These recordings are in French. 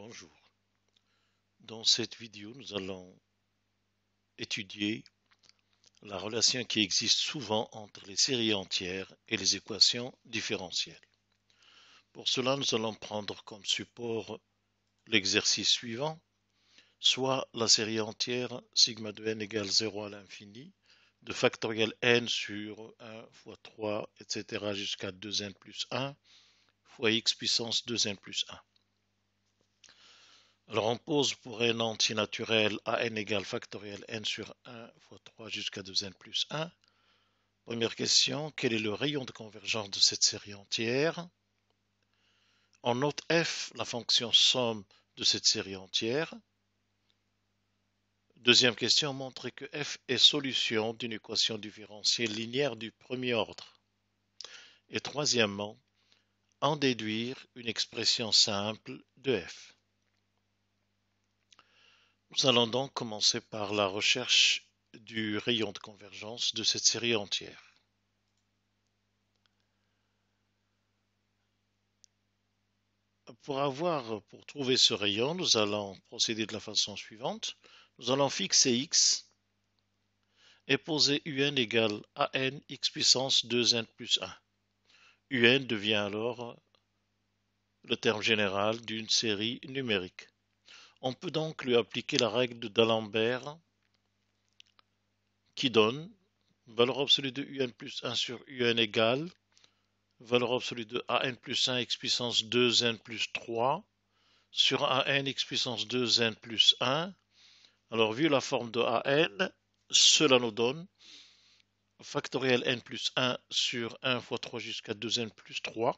Bonjour. Dans cette vidéo, nous allons étudier la relation qui existe souvent entre les séries entières et les équations différentielles. Pour cela, nous allons prendre comme support l'exercice suivant, soit la série entière sigma de n égale 0 à l'infini, de factoriel n sur 1 fois 3, etc. jusqu'à 2n plus 1, fois x puissance 2n plus 1. Alors, on pose pour un naturel a n égale factoriel n sur 1 fois 3 jusqu'à 2n plus 1. Première question, quel est le rayon de convergence de cette série entière On note f, la fonction somme de cette série entière. Deuxième question, montrer que f est solution d'une équation différentielle linéaire du premier ordre. Et troisièmement, en déduire une expression simple de f. Nous allons donc commencer par la recherche du rayon de convergence de cette série entière. Pour avoir, pour trouver ce rayon, nous allons procéder de la façon suivante. Nous allons fixer x et poser un égale à n x puissance 2n plus 1. un devient alors le terme général d'une série numérique. On peut donc lui appliquer la règle de d'Alembert qui donne valeur absolue de un plus 1 sur un égale valeur absolue de an plus 1 x puissance 2n plus 3 sur an x puissance 2n plus 1. Alors, vu la forme de an, cela nous donne factoriel n plus 1 sur 1 fois 3 jusqu'à 2n plus 3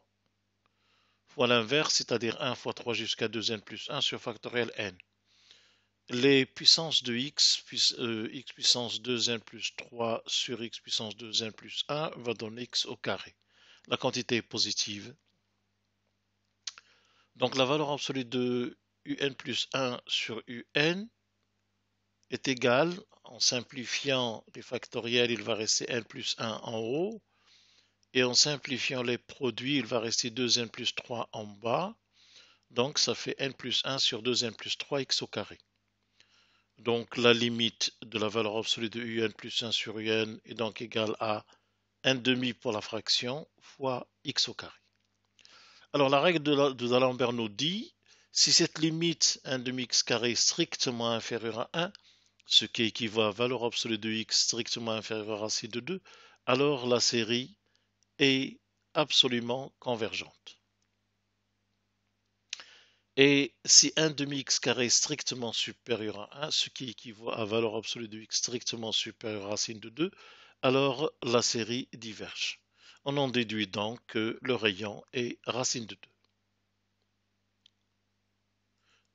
fois l'inverse, c'est-à-dire 1 fois 3 jusqu'à 2n plus 1 sur factoriel n. Les puissances de x, euh, x puissance 2n plus 3 sur x puissance 2n plus 1 va donner x au carré. La quantité est positive. Donc la valeur absolue de un plus 1 sur un est égale, en simplifiant les factoriels, il va rester n plus 1 en haut, et en simplifiant les produits, il va rester 2n plus 3 en bas. Donc ça fait n plus 1 sur 2n plus 3x au carré. Donc la limite de la valeur absolue de un plus 1 sur un est donc égale à 1 demi pour la fraction fois x au carré. Alors la règle de d'Alembert nous dit si cette limite 1 demi x carré est strictement inférieure à 1, ce qui équivaut à valeur absolue de x strictement inférieure à c de 2, alors la série est absolument convergente. Et si 1 demi x carré est strictement supérieur à 1, ce qui équivaut à valeur absolue de x strictement supérieure à racine de 2, alors la série diverge. On en déduit donc que le rayon est racine de 2.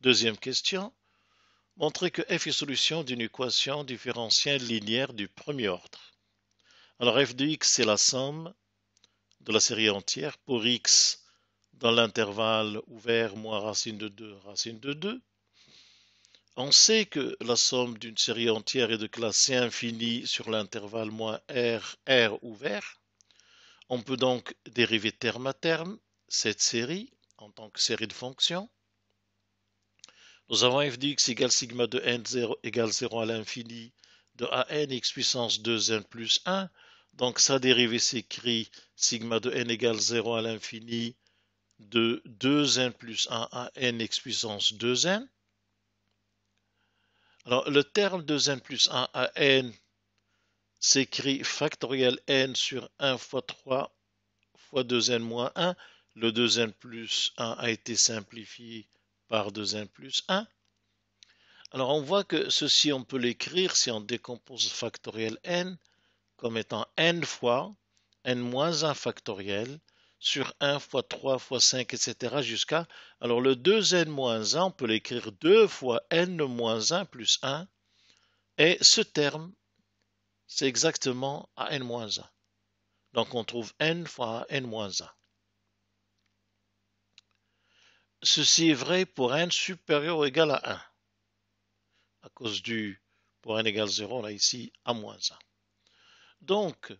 Deuxième question. Montrer que f est solution d'une équation différentielle linéaire du premier ordre. Alors f de x, c'est la somme de la série entière pour x dans l'intervalle ouvert moins racine de 2, racine de 2. On sait que la somme d'une série entière est de classe C infinie sur l'intervalle moins R, R ouvert. On peut donc dériver terme à terme cette série en tant que série de fonctions. Nous avons f de x égale sigma de n0 égale 0 à l'infini de a x puissance 2n plus 1 donc sa dérivée s'écrit sigma de n égale 0 à l'infini de 2n plus 1 à n x puissance 2n. Alors le terme 2n plus 1 à n s'écrit factoriel n sur 1 fois 3 fois 2n moins 1. Le 2n plus 1 a été simplifié par 2n plus 1. Alors on voit que ceci, on peut l'écrire si on décompose factoriel n comme étant n fois n 1 factoriel sur 1 fois 3 fois 5, etc. jusqu'à... Alors le 2n moins 1, on peut l'écrire 2 fois n moins 1 plus 1. Et ce terme, c'est exactement à n moins 1. Donc on trouve n fois n 1. Ceci est vrai pour n supérieur ou égal à 1. À cause du, pour n égal 0, là ici, à moins 1. Donc,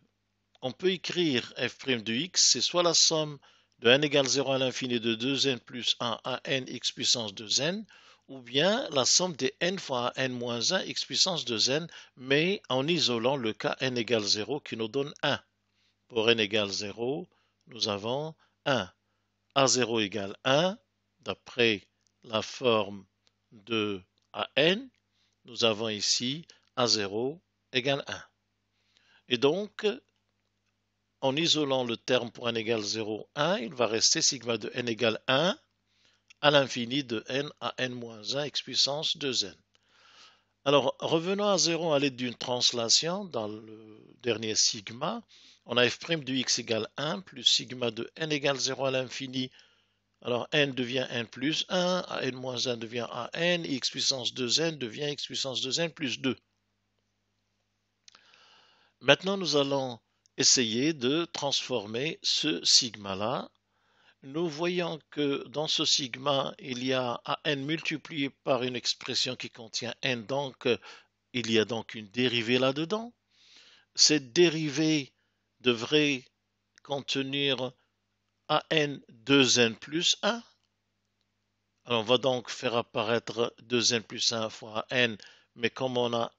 on peut écrire f' de x, c'est soit la somme de n égale 0 à l'infini de 2n plus 1 à n x puissance 2n, ou bien la somme des n fois n moins 1 x puissance 2n, mais en isolant le cas n égale 0 qui nous donne 1. Pour n égale 0, nous avons 1. A0 égale 1, d'après la forme de n, nous avons ici A0 égale 1. Et donc, en isolant le terme pour n égale 0, 1, il va rester sigma de n égale 1 à l'infini de n à n-1 x puissance 2n. Alors, revenons à 0 à l'aide d'une translation dans le dernier sigma. On a f' de x égale 1 plus sigma de n égale 0 à l'infini. Alors, n devient n plus 1, à n moins 1 devient an, x puissance 2n devient x puissance 2n plus 2. Maintenant, nous allons essayer de transformer ce sigma-là. Nous voyons que dans ce sigma, il y a n multiplié par une expression qui contient n, donc il y a donc une dérivée là-dedans. Cette dérivée devrait contenir an 2n plus 1. on va donc faire apparaître 2n plus 1 fois an, mais comme on a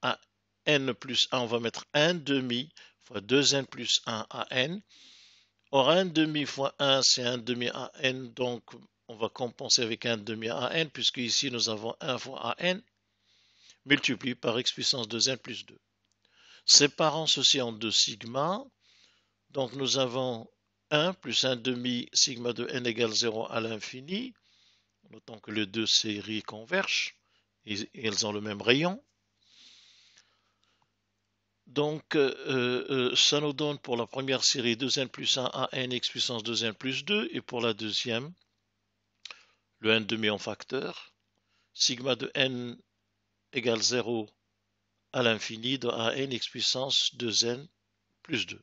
n plus 1, on va mettre 1 demi fois 2n plus 1 à Or, 1 demi fois 1, c'est 1 demi à donc on va compenser avec 1 demi à puisque ici nous avons 1 fois an, multiplié par x puissance 2n plus 2. Séparant ceci en deux sigma, donc nous avons 1 plus 1 demi sigma de n égale 0 à l'infini, Notons que les deux séries convergent, et elles ont le même rayon. Donc, ça euh, euh, nous donne pour la première série 2n plus 1 à x puissance 2n plus 2, et pour la deuxième, le n demi en facteur, sigma de n égale 0 à l'infini de a x puissance 2n plus 2.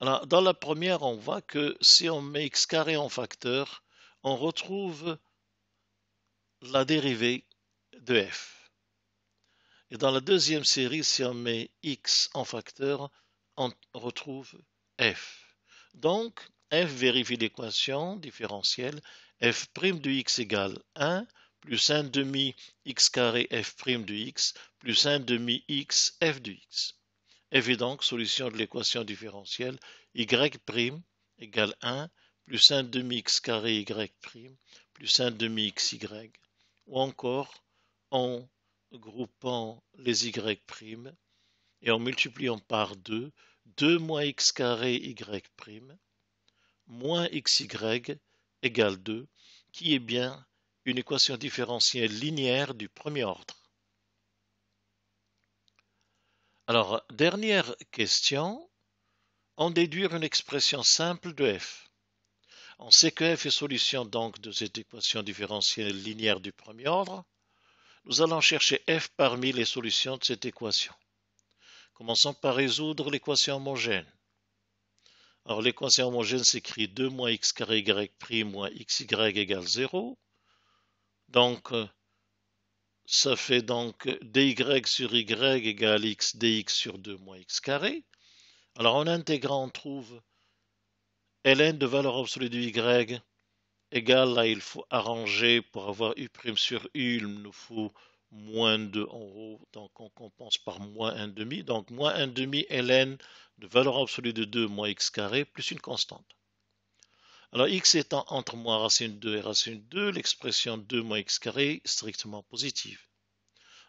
Alors, dans la première, on voit que si on met x carré en facteur, on retrouve la dérivée de f. Et dans la deuxième série, si on met x en facteur, on retrouve f. Donc, f vérifie l'équation différentielle, f' de x égale 1, plus 1 demi x carré f' de x, plus 1 demi x f de x. F est donc solution de l'équation différentielle y' égale 1 plus 1 demi x carré y' plus 1 demi y. Ou encore, on groupant les y' et en multipliant par 2, 2 moins x carré y' moins xy égale 2, qui est bien une équation différentielle linéaire du premier ordre. Alors, dernière question, en déduire une expression simple de f. On sait que f est solution donc de cette équation différentielle linéaire du premier ordre, nous allons chercher f parmi les solutions de cette équation. Commençons par résoudre l'équation homogène. Alors l'équation homogène s'écrit 2 moins x carré y prime moins xy égale 0. Donc ça fait donc dy sur y égale x dx sur 2 moins x carré. Alors en intégrant on trouve ln de valeur absolue du y égal, là, il faut arranger pour avoir U' sur U, il nous faut moins 2 en haut, donc on compense par moins demi. Donc moins demi ln de valeur absolue de 2 moins x carré plus une constante. Alors x étant entre moins racine 2 et racine 2, l'expression 2 moins x carré est strictement positive.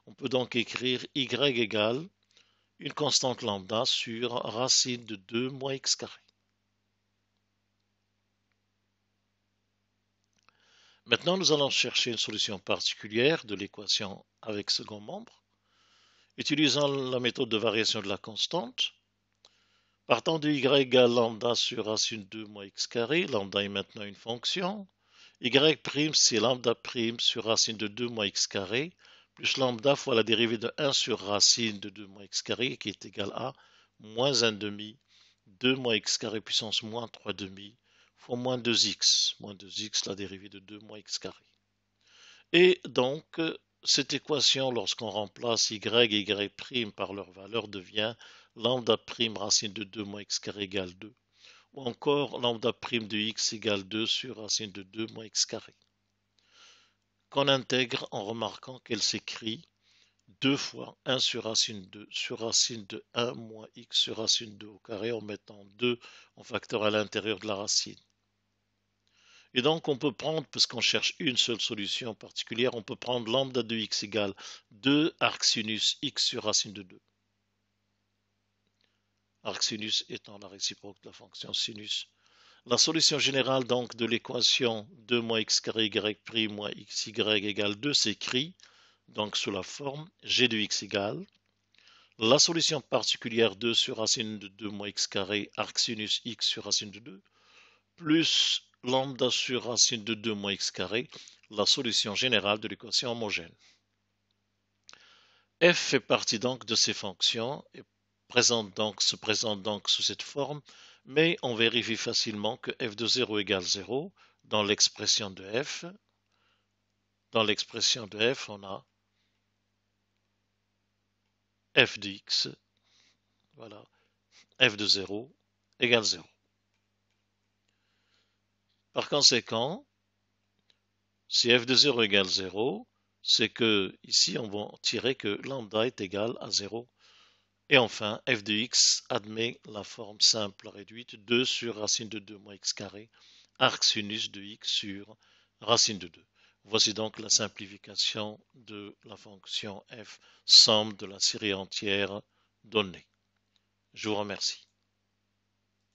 On peut donc écrire y égale une constante lambda sur racine de 2 moins x carré. Maintenant, nous allons chercher une solution particulière de l'équation avec second membre, utilisant la méthode de variation de la constante. Partant de y égale lambda sur racine de 2 moins x carré, lambda est maintenant une fonction. y prime, c'est lambda prime sur racine de 2 moins x carré, plus lambda fois la dérivée de 1 sur racine de 2 moins x carré, qui est égal à moins 1 demi, 2 moins x carré puissance moins 3 demi, pour moins 2x. Moins 2x, la dérivée de 2 moins x carré. Et donc, cette équation, lorsqu'on remplace y et y' par leur valeur, devient lambda prime racine de 2 moins x carré égale 2. Ou encore lambda prime de x égale 2 sur racine de 2 moins x carré. Qu'on intègre en remarquant qu'elle s'écrit 2 fois 1 sur racine de 2 sur racine de 1 moins x sur racine de 2 au carré en mettant 2 en facteur à l'intérieur de la racine. Et donc, on peut prendre, parce qu'on cherche une seule solution particulière, on peut prendre lambda de x égale 2 arcsinus x sur racine de 2. Arcsinus étant la réciproque de la fonction sinus. La solution générale donc de l'équation 2 moins x carré y prime moins xy égale 2 s'écrit donc sous la forme g de x égale la solution particulière 2 sur racine de 2 moins x carré arcsinus x sur racine de 2 plus lambda sur racine de 2 moins x carré, la solution générale de l'équation homogène. f fait partie donc de ces fonctions et se présente donc sous cette forme, mais on vérifie facilement que f de 0 égale 0 dans l'expression de f. Dans l'expression de f, on a f de x, voilà, f de 0 égale 0. Par conséquent, si f de 0 égale 0, c'est que ici on va tirer que lambda est égal à 0. Et enfin, f de x admet la forme simple réduite 2 sur racine de 2 moins x carré, arc sinus de x sur racine de 2. Voici donc la simplification de la fonction f somme de la série entière donnée. Je vous remercie.